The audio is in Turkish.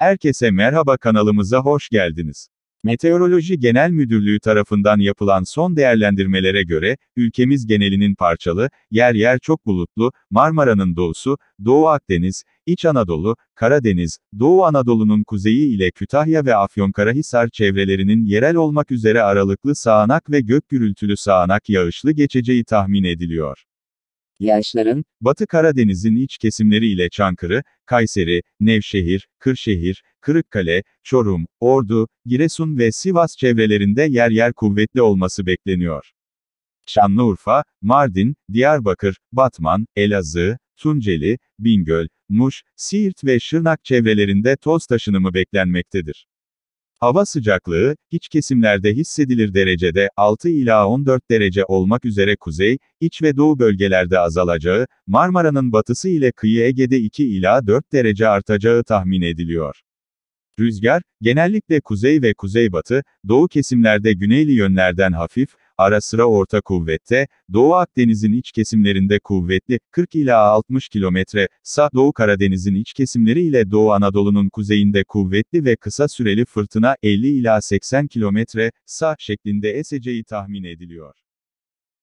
Herkese merhaba kanalımıza hoş geldiniz. Meteoroloji Genel Müdürlüğü tarafından yapılan son değerlendirmelere göre, ülkemiz genelinin parçalı, yer yer çok bulutlu, Marmara'nın doğusu, Doğu Akdeniz, İç Anadolu, Karadeniz, Doğu Anadolu'nun kuzeyi ile Kütahya ve Afyonkarahisar çevrelerinin yerel olmak üzere aralıklı sağanak ve gök gürültülü sağanak yağışlı geçeceği tahmin ediliyor. Yaşların, Batı Karadeniz'in iç kesimleri ile Çankırı, Kayseri, Nevşehir, Kırşehir, Kırıkkale, Çorum, Ordu, Giresun ve Sivas çevrelerinde yer yer kuvvetli olması bekleniyor. Şanlıurfa, Mardin, Diyarbakır, Batman, Elazığ, Tunceli, Bingöl, Muş, Siirt ve Şırnak çevrelerinde toz taşınımı beklenmektedir. Hava sıcaklığı, iç kesimlerde hissedilir derecede 6 ila 14 derece olmak üzere kuzey, iç ve doğu bölgelerde azalacağı, Marmara'nın batısı ile kıyı Ege'de 2 ila 4 derece artacağı tahmin ediliyor. Rüzgar, genellikle kuzey ve kuzeybatı, doğu kesimlerde güneyli yönlerden hafif, ara sıra orta kuvvette, Doğu Akdeniz'in iç kesimlerinde kuvvetli, 40 ila 60 km sa Doğu Karadeniz'in iç kesimleri ile Doğu Anadolu'nun kuzeyinde kuvvetli ve kısa süreli fırtına 50 ila 80 km sa şeklinde eseceği tahmin ediliyor.